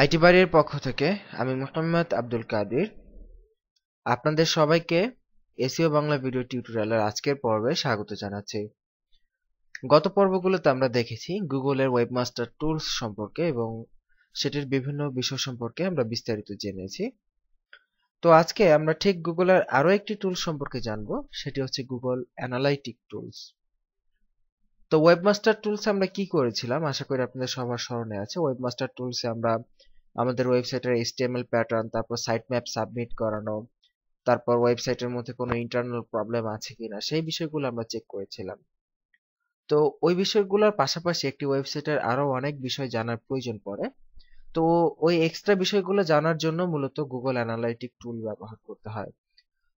IT বাড়ির পক্ষ থেকে আমি মোহাম্মদ আব্দুল কাদির আপনাদের সবাইকে এসিও বাংলা ভিডিও টিউটোরিয়ালের আজকের পর্বে স্বাগত জানাচ্ছি গত পর্বগুলোতে আমরা দেখেছি গুগলের ওয়েবমাস্টার টুলস সম্পর্কে এবং সেটির বিভিন্ন বিষয় সম্পর্কে আমরা বিস্তারিত জেনেছি তো আজকে আমরা ঠিক গুগলের আরও একটি টুল সম্পর্কে জানব সেটি হচ্ছে গুগল অ্যানালাইটিক টুলস তো ওয়েবমাস্টার টুলস আমরা কি করেছিলাম আশা করি আপনাদের সবার স্মরণে আছে ওয়েবমাস্টার টুলসে আমরা আমাদের ওয়েবসাইটের এইচটিএমএল প্যাটার্ন তারপর সাইট ম্যাপ সাবমিট করানো তারপর ওয়েবসাইটের মধ্যে কোনো ইন্টারনাল প্রবলেম আছে কিনা সেই বিষয়গুলো আমরা চেক করেছিলাম তো ওই বিষয়গুলোর পাশাপাশি একটি ওয়েবসাইটের আরো অনেক বিষয় জানার প্রয়োজন পড়ে তো ওই এক্সট্রা বিষয়গুলো জানার জন্য মূলত গুগল অ্যানালাইটিক টুল ব্যবহার করতে হয়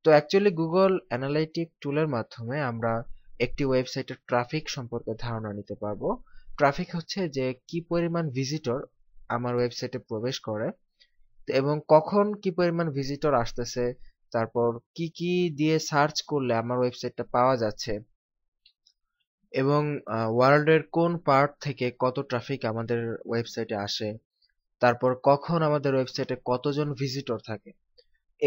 তো অ্যাকচুয়ালি গুগল অ্যানালাইটিক টুলের মাধ্যমে আমরা একটি ওয়েবসাইটের ট্রাফিক সম্পর্কে ধারণা নিতে পারবো ট্রাফিক হচ্ছে যে কি পরিমাণ ভিজিটর আমার ওয়েবসাইটে প্রবেশ করে এবং কখন কি পরিমাণ ভিজিটর আসতেছে তারপর কি কি দিয়ে সার্চ করলে আমার ওয়েবসাইটটা পাওয়া যাচ্ছে এবং ওয়ার্ল্ডের কোন পার্ট থেকে কত ট্রাফিক আমাদের ওয়েবসাইটে আসে তারপর কখন আমাদের ওয়েবসাইটে কতজন ভিজিটর থাকে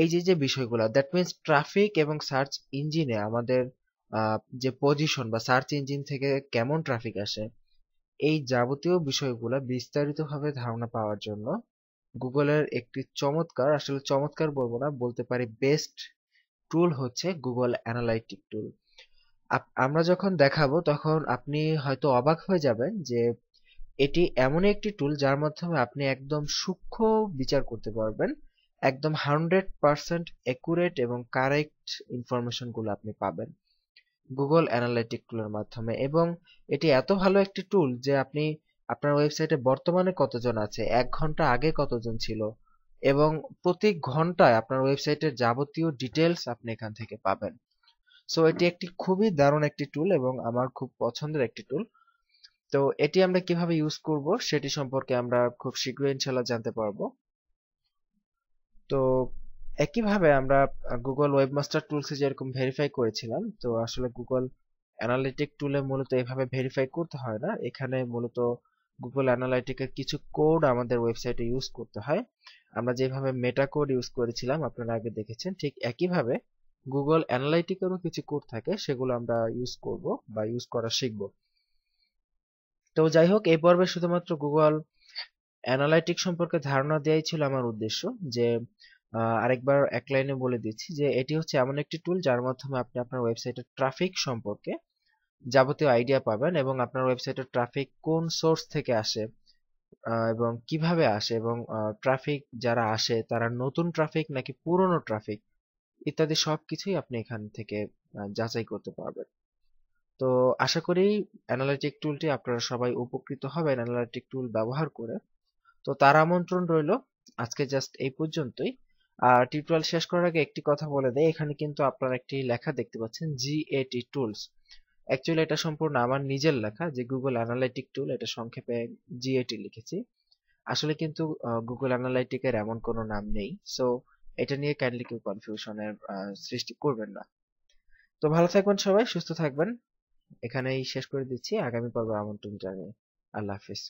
এই যে যে বিষয়গুলো দ্যাট মিনস ট্রাফিক এবং সার্চ ইঞ্জিনে আমাদের যে পজিশন বা সার্চ ইঞ্জিন থেকে কেমন ট্রাফিক আসে এই যাবতীয় বিষয়গুলো বিস্তারিতভাবে ধারণা পাওয়ার জন্য গুগলের একটি চমৎকার আসলে চমৎকার বলবো না বলতে পারি বেস্ট টুল হচ্ছে গুগল অ্যানালাইটিক টুল আমরা যখন দেখাবো তখন আপনি হয়তো অবাক হয়ে যাবেন যে এটি এমন একটি টুল যার মাধ্যমে আপনি একদম সূক্ষ্ম বিচার করতে পারবেন একদম হান্ড্রেড পার্সেন্ট অ্যাকুরেট এবং কারেক্ট ইনফরমেশনগুলো আপনি পাবেন গুগল অ্যানালাইটিক টুলের মাধ্যমে এবং এটি এত ভালো একটি টুল যে আপনি আপনার ওয়েবসাইটে বর্তমানে কতজন আছে এক ঘন্টা আগে কতজন ছিল এবং প্রতি ঘন্টায় আপনার ওয়েবসাইটের যাবতীয় ডিটেলস আপনি এখান থেকে পাবেন সো এটি একটি খুবই দারুণ একটি টুল এবং আমার খুব পছন্দের একটি টুল তো এটি আমরা কিভাবে ইউজ করব সেটি সম্পর্কে আমরা খুব শীঘ্রই ইনশাল্লাহ জানতে পারবো তো একইভাবে আমরা গুগল ওয়েবমাস্টার টুলসে যেরকম ভেরিফাই করেছিলাম তো আসলে গুগল অ্যানালিটিক টুলে মূলত এভাবে ভেরিফাই করতে হয় না এখানে মূলত গুগল অ্যানালাইটিকের কিছু কোড আমাদের ওয়েবসাইটে ইউজ করতে হয় আমরা যেভাবে মেটা কোড ইউজ করেছিলাম আপনারা আগে দেখেছেন ঠিক একইভাবে গুগল অ্যানালাইটিকেরও কিছু কোড থাকে সেগুলো আমরা ইউজ করব বা ইউজ করা শিখব তো যাই হোক এই পর্বে শুধুমাত্র গুগল অ্যানালাইটিক সম্পর্কে ধারণা দেওয়াই ছিল আমার উদ্দেশ্য যে আরেকবার এক লাইনে বলে দিচ্ছি যে এটি হচ্ছে এমন একটি টুল যার মাধ্যমে আপনি আপনার ওয়েবসাইটের ট্রাফিক সম্পর্কে যাবতীয় আইডিয়া পাবেন এবং আপনার ওয়েবসাইটের ট্রাফিক কোন সোর্স থেকে আসে এবং কিভাবে আসে এবং ট্রাফিক যারা আসে তারা নতুন ট্রাফিক নাকি পুরনো ট্রাফিক ইত্যাদি সব কিছুই আপনি এখান থেকে যাচাই করতে পারবেন তো আশা করি অ্যানালাইটিক টুলটি আপনারা সবাই উপকৃত হবেন অ্যানালাইটিক টুল ব্যবহার করে তো তার আমন্ত্রণ রইল আজকে জাস্ট এই পর্যন্তই আর টিউটোরিয়াল শেষ করার আগে একটি কথা বলে দেয় এখানে কিন্তু আপনারা একটি লেখা দেখতে পাচ্ছেন জিএটি টুলস অ্যাকচুয়ালি এটা সম্পূর্ণ আমার নিজের লেখা যে গুগল অ্যানালাইটিক টুল এটা সংক্ষেপে জিএটি লিখেছি আসলে কিন্তু গুগল অ্যানালাইটিকের এমন কোনো নাম নেই সো এটা নিয়ে কাইন্ডলি কেউ কনফিউশনের সৃষ্টি করবেন না তো ভালো থাকবেন সবাই সুস্থ থাকবেন এখানেই শেষ করে দিচ্ছি আগামী পর্বে আমন্ত্রণ জানিয়ে আল্লাহ হাফিজ